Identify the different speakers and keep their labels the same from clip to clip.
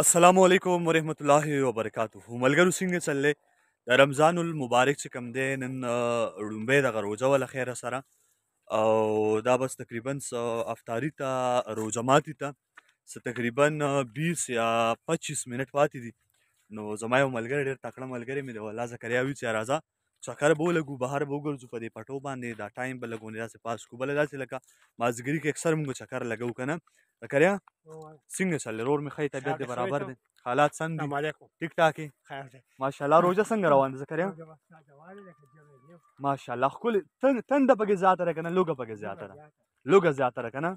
Speaker 1: السلام علیکم ورحمۃ اللہ وبرکاتہ ملګرو څنګه چللې د رمضان المبارک چې کوم دی نن لومبې دغه روزه ولا خیره سره او دا بس تقریبا افطاری ته روزه ماتي ته څه تقریبا 20 یا 25 منټ پاتې دي نو زما یو ملګری ډېر تکړه ملګری مې دی الله زکریا وی چې راځه چکر به ولګو بهر به وګرځو په دې پټو باندې دا ټایم به لګونې داسې پاس کو بل داسې لکه مازګری کې اکثر موږ چکر لګو کنه کریا څنګه چل روډ مې خې طبیعت برابر دي حالات سم دي ټیک ټاک ماشاءالله روزه څنګه روان دي کریا ماشاءالله خپل تند تند پکې زیاته را کنه لوګه پکې زیاته را لوګه زیاته را کنه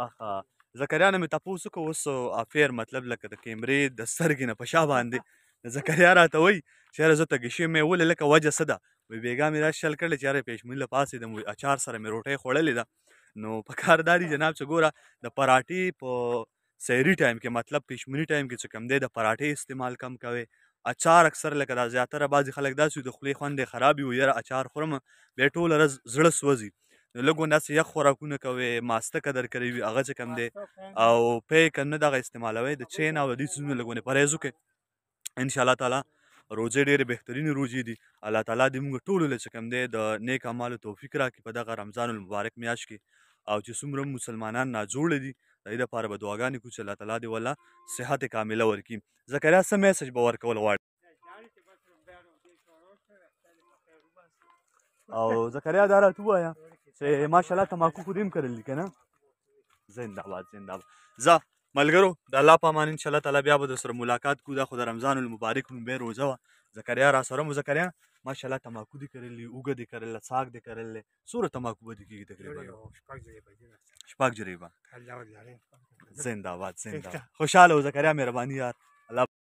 Speaker 1: ها ها زکریا نه مې تاسو کو اوس افیر مطلب لکه د کیمرې د سرګینه په شابه باندې زکریا راته وای چې یاره زه تږی مې ولې لکه وجه څه ده وایي بېګا مې داسې شل کړی چې یاره پېشمین له پاسې د اچار سره مې روټۍ خوړلې ده نو په کار دا دي جناب چې ګوره د پراټې په سحري ټایم کې مطلب پېشمني ټایم کې چې کم دی د پراټې استعمال کم کوي اچار اکثر لکه دا زیاتره بعضې خلک داسې د خولې خوند یې خراب وي یاره اچار خورم بیا ټوله ورځ زړه سوځي لږ داسې یخ خوراکونه کوي ماسته قدر کوي هغه چې کم دی او پی که نه دغه استعمالوي د چین او د دې څیزونو لږ پرهیز وکړئ ان شاء الله تعالی روزه ډېره بهترین روزي دي الله تعالی دې موږ ټول له چکم دې د نیک اعمالو توفیق راکړي په دغه رمضان المبارک میاشت کې او چې څومره مسلمانان ناجوړ دي د دې لپاره به دعاګانې کوو چې الله تعالی دې ولا صحت کامله ورکړي زکریا څه میسج به ورکول غواړي او زکریا دا راته ووایه چې ماشاءالله تماکو خو دې هم کرلي که نه زنده باد زنده باد ځه ملګرو د الله په امان ان شاء الله تعالی بیا به سره ملاقات کو دا خو د رمضان المبارک نو به روزه وا زکریا را سره مو زکریا ماشاءالله تماکو دي کړل اوګه دي کړل ساګ دي کړل سور تماکو به دي کیږي تقریبا شپږ جریبا زنده‌باد زنده‌باد خوشاله زکریا مهرباني یار الله